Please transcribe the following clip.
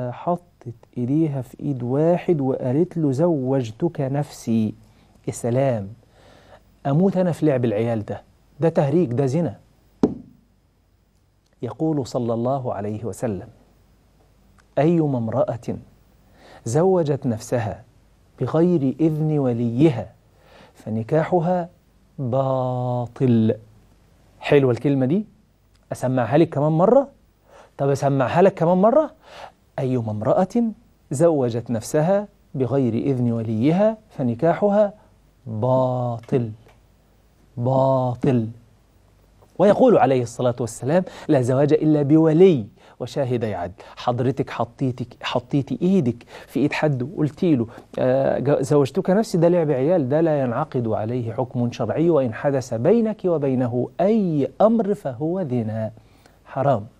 حطت إيديها في إيد واحد وقالت له زوجتك نفسي يا سلام أموت أنا في لعب العيال ده ده تهريج ده زنا يقول صلى الله عليه وسلم أيما امرأة زوجت نفسها بغير إذن وليها فنكاحها باطل حلوة الكلمة دي أسمعها لك كمان مرة طب أسمعها لك كمان مرة أيما امرأة زوجت نفسها بغير إذن وليها فنكاحها باطل باطل ويقول عليه الصلاة والسلام لا زواج إلا بولي وشاهدي عدل حضرتك حطيتك حطيتي ايدك في ايد حد وقلتي له آه، زوجتك نفسي ده لعب عيال ده لا ينعقد عليه حكم شرعي وان حدث بينك وبينه اي امر فهو زنا حرام